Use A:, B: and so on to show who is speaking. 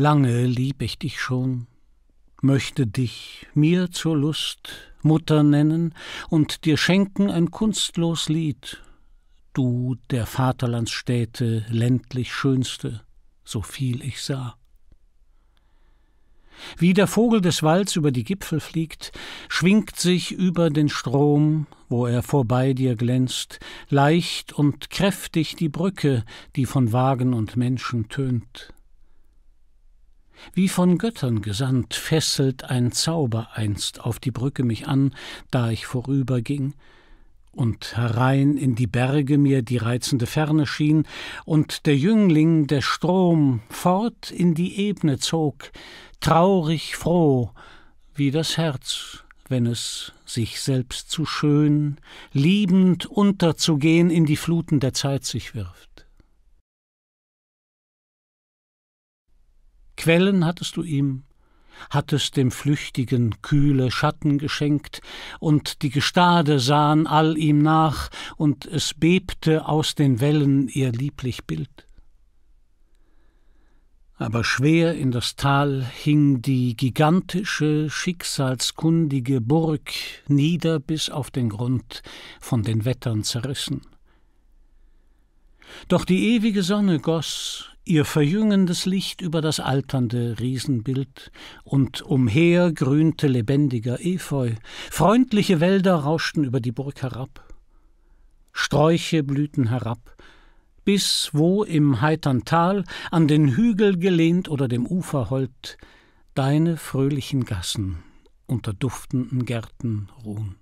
A: Lange lieb ich dich schon, möchte dich mir zur Lust Mutter nennen und dir schenken ein kunstlos Lied, du der Vaterlandsstädte ländlich schönste, so viel ich sah. Wie der Vogel des Walds über die Gipfel fliegt, schwingt sich über den Strom, wo er vorbei dir glänzt, leicht und kräftig die Brücke, die von Wagen und Menschen tönt. Wie von Göttern gesandt, fesselt ein Zauber einst auf die Brücke mich an, da ich vorüberging, und herein in die Berge mir die reizende Ferne schien, und der Jüngling, der Strom, fort in die Ebene zog, traurig froh, wie das Herz, wenn es sich selbst zu schön, liebend unterzugehen in die Fluten der Zeit sich wirft. Quellen hattest du ihm, hattest dem Flüchtigen kühle Schatten geschenkt, und die Gestade sahen all ihm nach, und es bebte aus den Wellen ihr lieblich Bild. Aber schwer in das Tal hing die gigantische, schicksalskundige Burg nieder bis auf den Grund, von den Wettern zerrissen. Doch die ewige Sonne goss ihr verjüngendes Licht über das alternde Riesenbild, und umher grünte lebendiger Efeu, freundliche Wälder rauschten über die Burg herab, Sträuche blühten herab, bis wo im heitern Tal, an den Hügel gelehnt oder dem Ufer hold, deine fröhlichen Gassen unter duftenden Gärten ruhen.